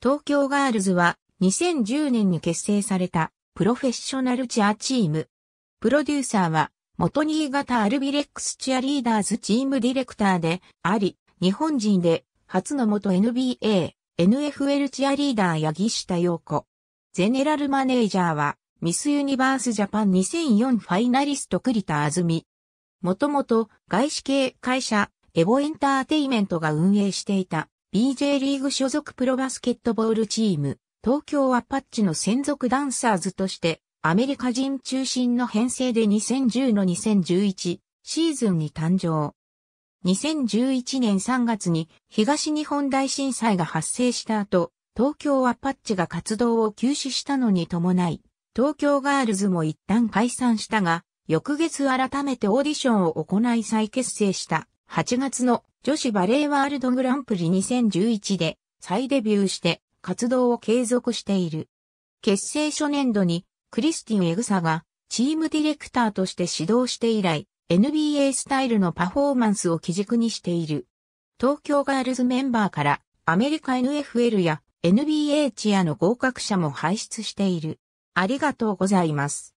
東京ガールズは2010年に結成されたプロフェッショナルチアチーム。プロデューサーは元新潟アルビレックスチアリーダーズチームディレクターであり、日本人で初の元 NBA、NFL チアリーダー木下陽子。ゼネラルマネージャーはミスユニバースジャパン2004ファイナリスト栗田あずみ。もともと外資系会社エボエンターテイメントが運営していた BJ リーグ所属プロバスケットボールチーム、東京アパッチの専属ダンサーズとして、アメリカ人中心の編成で2010の2011シーズンに誕生。2011年3月に東日本大震災が発生した後、東京アパッチが活動を休止したのに伴い、東京ガールズも一旦解散したが、翌月改めてオーディションを行い再結成した。8月の女子バレーワールドグランプリ2011で再デビューして活動を継続している。結成初年度にクリスティン・エグサがチームディレクターとして指導して以来 NBA スタイルのパフォーマンスを基軸にしている。東京ガールズメンバーからアメリカ NFL や NBA チアの合格者も輩出している。ありがとうございます。